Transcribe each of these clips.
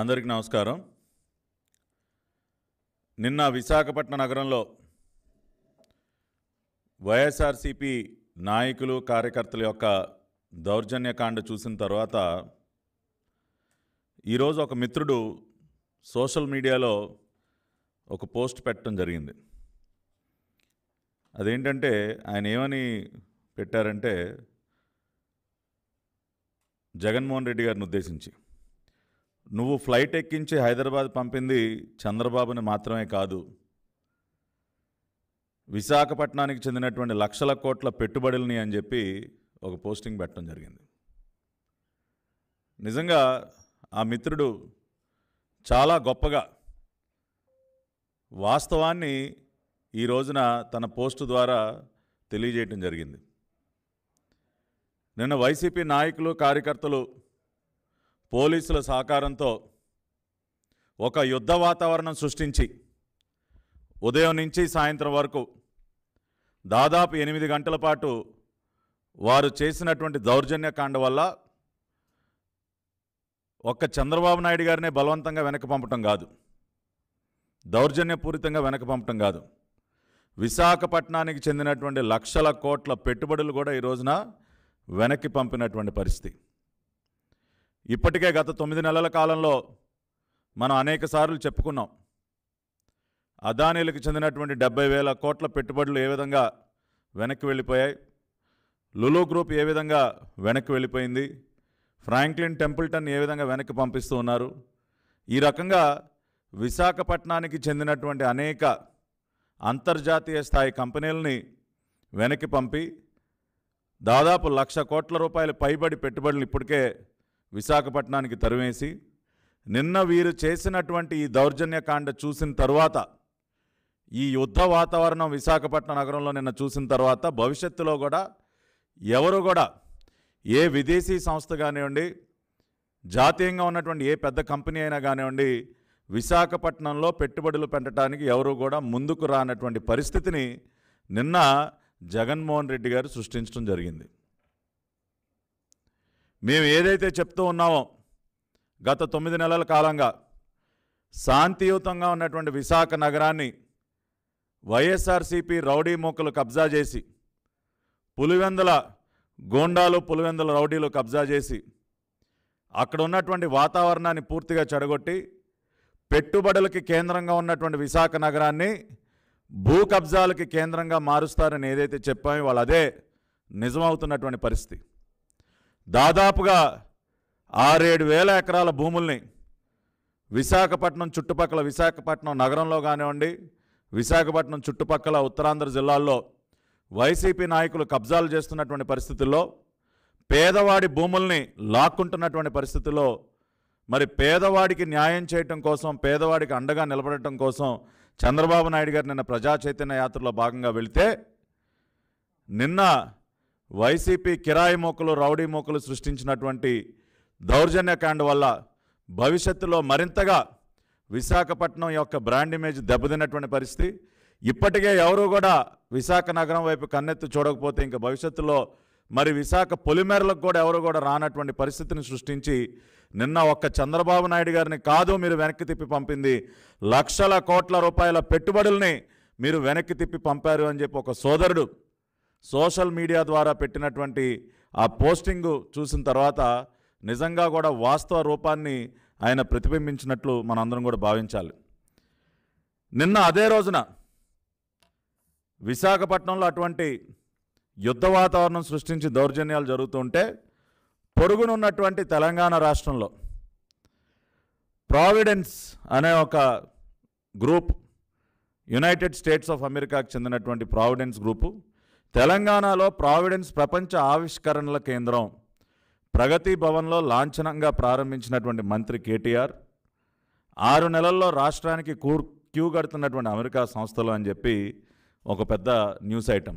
అందరికీ నమస్కారం నిన్న విశాఖపట్నం నగరంలో వైఎస్ఆర్సిపి నాయకులు కార్యకర్తల యొక్క దౌర్జన్యకాండ చూసిన తర్వాత ఈరోజు ఒక మిత్రుడు సోషల్ మీడియాలో ఒక పోస్ట్ పెట్టడం జరిగింది అదేంటంటే ఆయన ఏమని పెట్టారంటే జగన్మోహన్ రెడ్డి గారిని ఉద్దేశించి నువ్వు ఫ్లైట్ ఎక్కించి హైదరాబాద్ పంపింది చంద్రబాబుని మాత్రమే కాదు విశాఖపట్నానికి చెందినటువంటి లక్షల కోట్ల పెట్టుబడులని అని చెప్పి ఒక పోస్టింగ్ పెట్టడం జరిగింది నిజంగా ఆ మిత్రుడు చాలా గొప్పగా వాస్తవాన్ని ఈ రోజున తన పోస్టు ద్వారా తెలియజేయటం జరిగింది నిన్న వైసీపీ నాయకులు కార్యకర్తలు పోలీసుల సహకారంతో ఒక యుద్ధ వాతావరణం సృష్టించి ఉదయం నుంచి సాయంత్రం వరకు దాదాపు ఎనిమిది గంటల పాటు వారు చేసినటువంటి దౌర్జన్యకాండ వల్ల ఒక్క చంద్రబాబు నాయుడు గారినే బలవంతంగా వెనక పంపటం కాదు దౌర్జన్యపూరితంగా వెనక పంపటం కాదు విశాఖపట్నానికి చెందినటువంటి లక్షల కోట్ల పెట్టుబడులు కూడా ఈ రోజున వెనక్కి పంపినటువంటి పరిస్థితి ఇప్పటికే గత తొమ్మిది నెలల కాలంలో మనం అనేక సార్లు చెప్పుకున్నాం అదానీలకు చెందినటువంటి డెబ్బై వేల కోట్ల పెట్టుబడులు ఏ విధంగా వెనక్కి వెళ్ళిపోయాయి లులో గ్రూప్ ఏ విధంగా వెనక్కి వెళ్ళిపోయింది ఫ్రాంక్లిన్ టెంపుల్టన్ ఏ విధంగా వెనక్కి పంపిస్తూ ఉన్నారు ఈ రకంగా విశాఖపట్నానికి చెందినటువంటి అనేక అంతర్జాతీయ స్థాయి కంపెనీలని వెనక్కి పంపి దాదాపు లక్ష కోట్ల రూపాయల పైబడి పెట్టుబడులు ఇప్పటికే విశాఖపట్నానికి తరివేసి నిన్న వీరు చేసినటువంటి ఈ దౌర్జన్యకాండ చూసిన తర్వాత ఈ యుద్ధ వాతావరణం విశాఖపట్నం నగరంలో నిన్న చూసిన తర్వాత భవిష్యత్తులో కూడా ఎవరు కూడా ఏ విదేశీ సంస్థ కానివ్వండి జాతీయంగా ఉన్నటువంటి ఏ పెద్ద కంపెనీ అయినా కానివ్వండి విశాఖపట్నంలో పెట్టుబడులు పెట్టడానికి ఎవరు కూడా ముందుకు రానటువంటి పరిస్థితిని నిన్న జగన్మోహన్ రెడ్డి గారు సృష్టించడం జరిగింది మేము ఏదైతే చెప్తూ ఉన్నామో గత తొమ్మిది నెలల కాలంగా శాంతియుతంగా ఉన్నటువంటి విశాఖ నగరాన్ని వైఎస్ఆర్సీపీ రౌడీ మోకలు కబ్జా చేసి పులివెందుల గోండాలు పులివెందుల రౌడీలు కబ్జా చేసి అక్కడ ఉన్నటువంటి వాతావరణాన్ని పూర్తిగా చెడగొట్టి పెట్టుబడులకి కేంద్రంగా ఉన్నటువంటి విశాఖ నగరాన్ని భూ కబ్జాలకి కేంద్రంగా మారుస్తారని ఏదైతే చెప్పామో వాళ్ళు అదే నిజమవుతున్నటువంటి పరిస్థితి దాదాపుగా ఆరేడు వేల ఎకరాల భూముల్ని విశాఖపట్నం చుట్టుపక్కల విశాఖపట్నం నగరంలో కానివ్వండి విశాఖపట్నం చుట్టుపక్కల ఉత్తరాంధ్ర జిల్లాల్లో వైసీపీ నాయకులు కబ్జాలు చేస్తున్నటువంటి పరిస్థితుల్లో పేదవాడి భూముల్ని లాక్కుంటున్నటువంటి పరిస్థితుల్లో మరి పేదవాడికి న్యాయం చేయటం కోసం పేదవాడికి అండగా నిలబడటం కోసం చంద్రబాబు నాయుడు గారు నిన్న ప్రజా చైతన్య యాత్రలో భాగంగా వెళితే నిన్న వైసీపీ కిరాయి మోకలు రౌడీ మోకలు సృష్టించినటువంటి దౌర్జన్యకాండ వల్ల భవిష్యత్తులో మరింతగా విశాఖపట్నం యొక్క బ్రాండ్ ఇమేజ్ దెబ్బతిన్నటువంటి పరిస్థితి ఇప్పటికే ఎవరూ కూడా విశాఖ నగరం వైపు కన్నెత్తి చూడకపోతే ఇంకా భవిష్యత్తులో మరి విశాఖ పొలిమేరలకు కూడా ఎవరు కూడా రానటువంటి పరిస్థితిని సృష్టించి నిన్న ఒక్క చంద్రబాబు నాయుడు గారిని కాదు మీరు వెనక్కి తిప్పి పంపింది లక్షల కోట్ల రూపాయల పెట్టుబడుల్ని మీరు వెనక్కి తిప్పి పంపారు అని చెప్పి ఒక సోదరుడు సోషల్ మీడియా ద్వారా పెట్టినటువంటి ఆ పోస్టింగ్ చూసిన తర్వాత నిజంగా కూడా వాస్తవ రూపాన్ని ఆయన ప్రతిబింబించినట్లు మనందరం కూడా భావించాలి నిన్న అదే రోజున విశాఖపట్నంలో అటువంటి యుద్ధ వాతావరణం సృష్టించి దౌర్జన్యాలు జరుగుతుంటే పొరుగునున్నటువంటి తెలంగాణ రాష్ట్రంలో ప్రావిడెన్స్ అనే ఒక గ్రూప్ యునైటెడ్ స్టేట్స్ ఆఫ్ అమెరికాకు చెందినటువంటి ప్రావిడెన్స్ గ్రూపు తెలంగాణలో ప్రావిడెన్స్ ప్రపంచ ఆవిష్కరణల కేంద్రం ప్రగతి భవన్లో లాంఛనంగా ప్రారంభించినటువంటి మంత్రి కేటీఆర్ ఆరు నెలల్లో రాష్ట్రానికి కూర్ క్యూ కడుతున్నటువంటి అమెరికా సంస్థలు అని చెప్పి ఒక పెద్ద న్యూస్ ఐటెం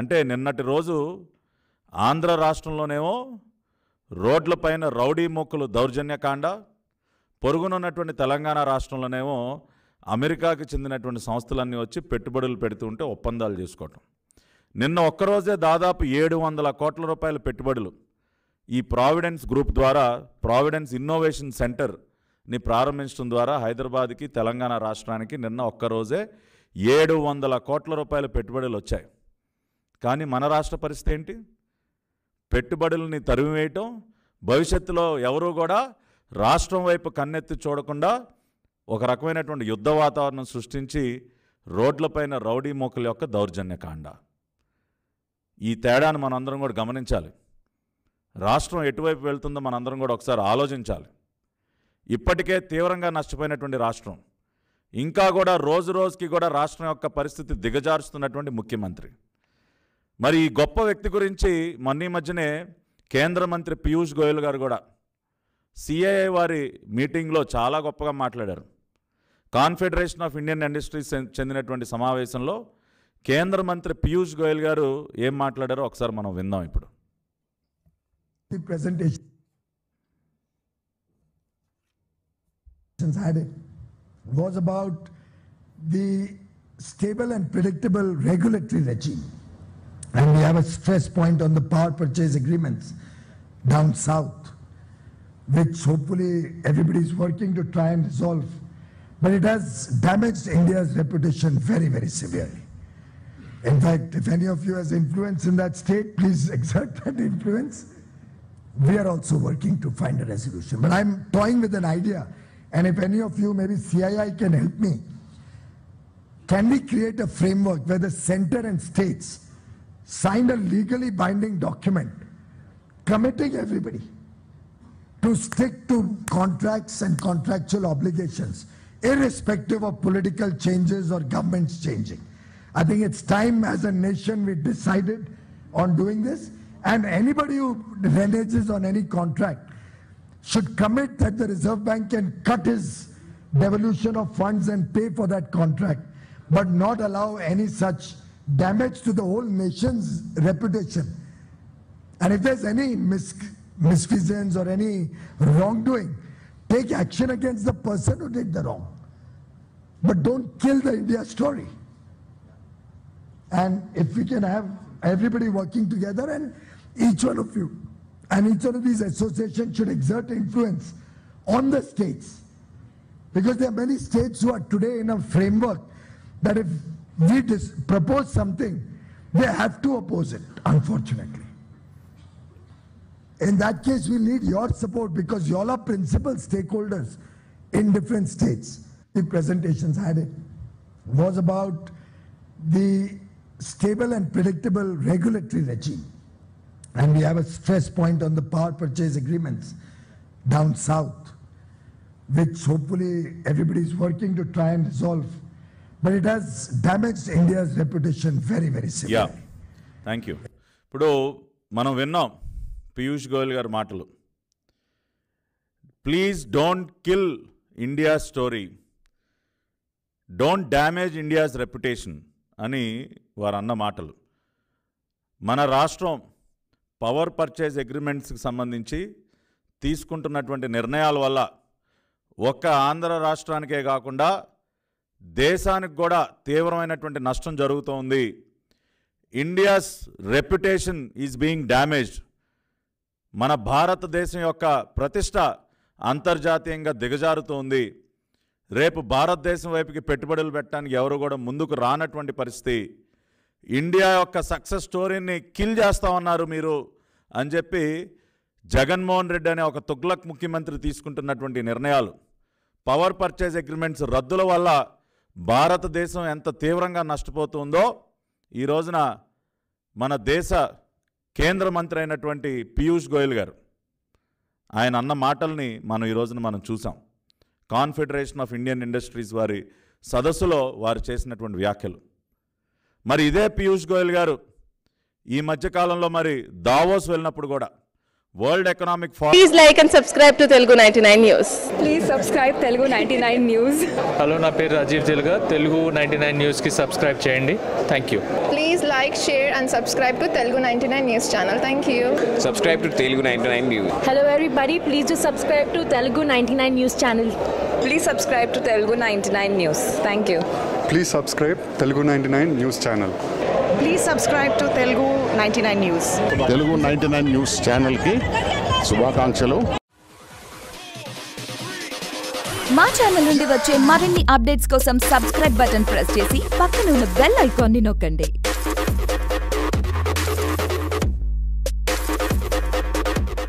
అంటే నిన్నటి రోజు ఆంధ్ర రాష్ట్రంలోనేమో రోడ్లపైన రౌడీ మొక్కలు దౌర్జన్యకాండ పొరుగునున్నటువంటి తెలంగాణ రాష్ట్రంలోనేమో అమెరికాకి చెందినటువంటి సంస్థలన్నీ వచ్చి పెట్టుబడులు పెడుతుంటే ఒప్పందాలు చేసుకోవటం నిన్న ఒక్కరోజే దాదాపు ఏడు వందల కోట్ల రూపాయల పెట్టుబడులు ఈ ప్రావిడెన్స్ గ్రూప్ ద్వారా ప్రావిడెన్స్ ఇన్నోవేషన్ సెంటర్ని ప్రారంభించడం ద్వారా హైదరాబాద్కి తెలంగాణ రాష్ట్రానికి నిన్న ఒక్కరోజే ఏడు వందల కోట్ల రూపాయల పెట్టుబడులు వచ్చాయి కానీ మన రాష్ట్ర పరిస్థితి ఏంటి పెట్టుబడులని తరిమివేయటం భవిష్యత్తులో ఎవరూ కూడా రాష్ట్రం వైపు కన్నెత్తి చూడకుండా ఒక రకమైనటువంటి యుద్ధ వాతావరణం సృష్టించి రోడ్లపైన రౌడీ మొక్కల యొక్క దౌర్జన్యకాండ ఈ తేడాను మనందరం కూడా గమనించాలి రాష్ట్రం ఎటువైపు వెళ్తుందో మనందరం కూడా ఒకసారి ఆలోచించాలి ఇప్పటికే తీవ్రంగా నష్టపోయినటువంటి రాష్ట్రం ఇంకా కూడా రోజు రోజుకి కూడా రాష్ట్రం యొక్క పరిస్థితి దిగజారుస్తున్నటువంటి ముఖ్యమంత్రి మరి ఈ గొప్ప వ్యక్తి గురించి మొన్న మధ్యనే కేంద్ర మంత్రి పీయూష్ గోయల్ గారు కూడా సిఐఐ వారి మీటింగ్లో చాలా గొప్పగా మాట్లాడారు కాన్ఫెడరేషన్ ఆఫ్ ఇండియన్ ఇండస్ట్రీస్ చెందినటువంటి సమావేశంలో కేంద్ర మంత్రి పీయూష్ గోయల్ గారు ఏం మాట్లాడారో ఒకసారి మనం విందాం ఇప్పుడు presentation was about the stable and predictable regulatory regime. And we have a stress point on the power purchase agreements down south, which hopefully everybody is working to try and resolve. But it has damaged India's reputation very, very severely. In fact, if any of you has influence in that state, please exert that influence. We are also working to find a resolution. But I'm toying with an idea. And if any of you, maybe CII can help me, can we create a framework where the center and states sign a legally binding document committing everybody to stick to contracts and contractual obligations, irrespective of political changes or governments changing? I think it's time as a nation we decided on doing this. And anybody who reneges on any contract should commit that the Reserve Bank can cut his devolution of funds and pay for that contract, but not allow any such damage to the whole nation's reputation. And if there's any mis misfeasance or any wrongdoing, take action against the person who did the wrong. But don't kill the India story. And if we can have everybody working together and each one of you and each one of these associations should exert influence on the states because there are many states who are today in a framework that if we dis- propose something, they have to oppose it, unfortunately. In that case, we need your support because you all are principal stakeholders in different states. The presentations had it was about the stable and predictable regulatory regime. And we have a stress point on the power purchase agreements down south, which hopefully everybody is working to try and resolve. But it has damaged India's reputation very, very severely. Yeah. you. You ఇప్పుడు మనం విన్నాం పీయూష్ గోయల్ గారి మాటలు please don't kill India story don't damage India's reputation అని వారు అన్న మాటలు మన రాష్ట్రం పవర్ పర్చేజ్ అగ్రిమెంట్స్కి సంబంధించి తీసుకుంటున్నటువంటి నిర్ణయాల వల్ల ఒక్క ఆంధ్ర రాష్ట్రానికే కాకుండా దేశానికి కూడా తీవ్రమైనటువంటి నష్టం జరుగుతోంది India's reputation is being damaged మన భారతదేశం యొక్క ప్రతిష్ట అంతర్జాతీయంగా దిగజారుతోంది రేపు భారతదేశం వైపుకి పెట్టుబడులు పెట్టడానికి ఎవరు కూడా ముందుకు రానటువంటి పరిస్థితి ఇండియా యొక్క సక్సెస్ స్టోరీని కిల్ చేస్తా ఉన్నారు మీరు అని చెప్పి జగన్మోహన్ రెడ్డి అనే ఒక తుగ్లక్ ముఖ్యమంత్రి తీసుకుంటున్నటువంటి నిర్ణయాలు పవర్ పర్చేజ్ అగ్రిమెంట్స్ రద్దుల వల్ల భారతదేశం ఎంత తీవ్రంగా నష్టపోతుందో ఈ రోజున మన దేశ కేంద్ర మంత్రి అయినటువంటి పీయూష్ గోయల్ గారు ఆయన అన్న మాటల్ని మనం ఈ రోజున మనం చూసాం కాన్ఫెడరేషన్ ఆఫ్ ఇండియన్ ఇండస్ట్రీస్ వారి సదస్సులో వారు చేసినటువంటి వ్యాఖ్యలు మరి ఇదే పీయూష్ గోయల్ గారు ఈ మధ్యకాలంలో మరి దావోస్ వెళ్ళినప్పుడు కూడా world economic please like and subscribe to Telugu ninety nine news please subscribe Telugu ninety nine news hello నా పేరు రాజీవ్ తెలుగా తెలుగు నైన్టీ నైన్ కి సబ్స్క్రైబ్ చేయండి thank you please like share and subscribe to Telugu 99 nine news channel thank you subscribe to Telugu 99 nine news hello everybody please to subscribe to Telugu 99 nine news channel please subscribe to Telugu 99 nine news thank you please subscribe Telugu ninety nine news channel please subscribe to Telugu ninety nine news Telugu ninety nine news ఛానల్కి శుభాకాంక్షలు మా channel నుండి వచ్చే మరిన్ని updates కోసం subscribe button press చేసి పక్కన ఉన్న బెల్ ఐకాన్ని నొక్కండి